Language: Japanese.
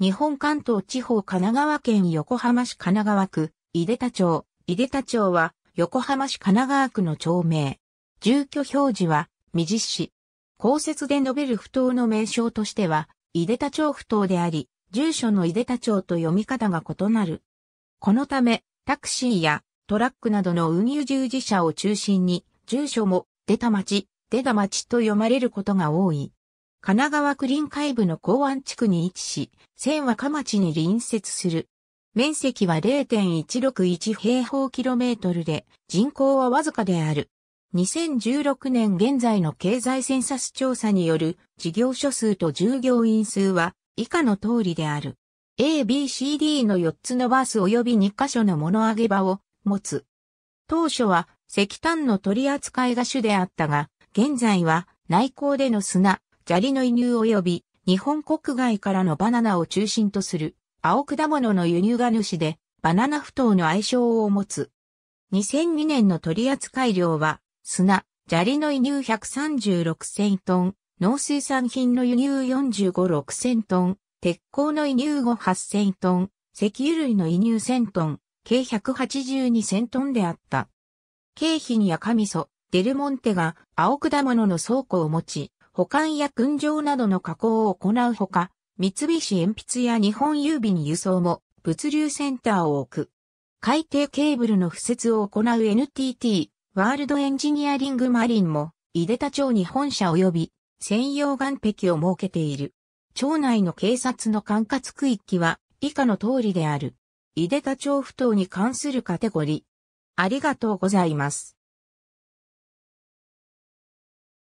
日本関東地方神奈川県横浜市神奈川区、井出田町、井出田町は横浜市神奈川区の町名。住居表示は、三実市。公設で述べる不当の名称としては、井出田町不当であり、住所の井出田町と読み方が異なる。このため、タクシーやトラックなどの運輸従事者を中心に、住所も出た町、出田町と読まれることが多い。神奈川区臨海部の港湾地区に位置し、千和町に隣接する。面積は0.161平方キロメートルで、人口はわずかである。2016年現在の経済センサス調査による事業所数と従業員数は以下の通りである。A、B、C、D の4つのバース及び2カ所の物上げ場を持つ。当初は石炭の取り扱いが主であったが、現在は内港での砂、砂利の輸入及び日本国外からのバナナを中心とする青果物の輸入が主でバナナ不当の愛称を持つ。2002年の取扱量は砂、砂利の輸入1 3 6 0トン、農水産品の輸入45,6,000トン、鉄鋼の輸入5,8,000トン、石油類の輸入1,000トン、計182,000トンであった。京浜や神祖、デルモンテが青果物の倉庫を持ち、保管や燻蒸などの加工を行うほか、三菱鉛筆や日本郵便輸送も物流センターを置く。海底ケーブルの敷設を行う NTT、ワールドエンジニアリングマリンも、井出田町に本社及び、専用岸壁を設けている。町内の警察の管轄区域は、以下の通りである。井出田町不当に関するカテゴリー。ありがとうございます。